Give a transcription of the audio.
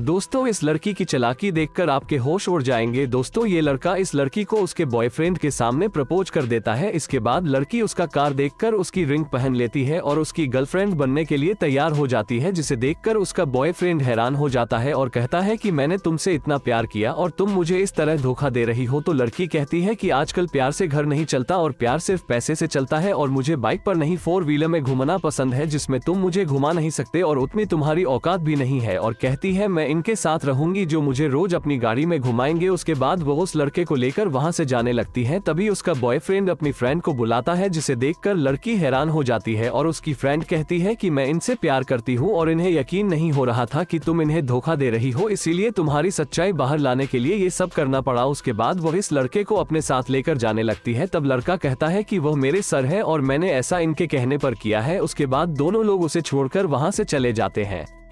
दोस्तों इस लड़की की चलाकी देखकर आपके होश उड़ जाएंगे दोस्तों ये लड़का इस लड़की को उसके बॉयफ्रेंड के सामने प्रपोज कर देता है इसके बाद लड़की उसका कार देखकर उसकी रिंग पहन लेती है और उसकी गर्लफ्रेंड बनने के लिए तैयार हो जाती है जिसे देखकर उसका बॉयफ्रेंड हैरान हो जाता है और कहता है की मैंने तुमसे इतना प्यार किया और तुम मुझे इस तरह धोखा दे रही हो तो लड़की कहती है की आजकल प्यार से घर नहीं चलता और प्यार सिर्फ पैसे से चलता है और मुझे बाइक पर नहीं फोर व्हीलर में घूमना पसंद है जिसमे तुम मुझे घुमा नहीं सकते और उतनी तुम्हारी औकात भी नहीं है और कहती है मैं मैं इनके साथ रहूंगी जो मुझे रोज अपनी गाड़ी में घुमाएंगे उसके बाद वो उस लड़के को लेकर वहाँ से जाने लगती है तभी उसका बॉयफ्रेंड अपनी फ्रेंड को बुलाता है जिसे देखकर लड़की हैरान हो जाती है और उसकी फ्रेंड कहती है कि मैं इनसे प्यार करती हूँ और इन्हें यकीन नहीं हो रहा था की तुम इन्हें धोखा दे रही हो इसीलिए तुम्हारी सच्चाई बाहर लाने के लिए ये सब करना पड़ा उसके बाद वो इस लड़के को अपने साथ लेकर जाने लगती है तब लड़का कहता है कि वह मेरे सर है और मैंने ऐसा इनके कहने पर किया है उसके बाद दोनों लोग उसे छोड़कर वहाँ से चले जाते हैं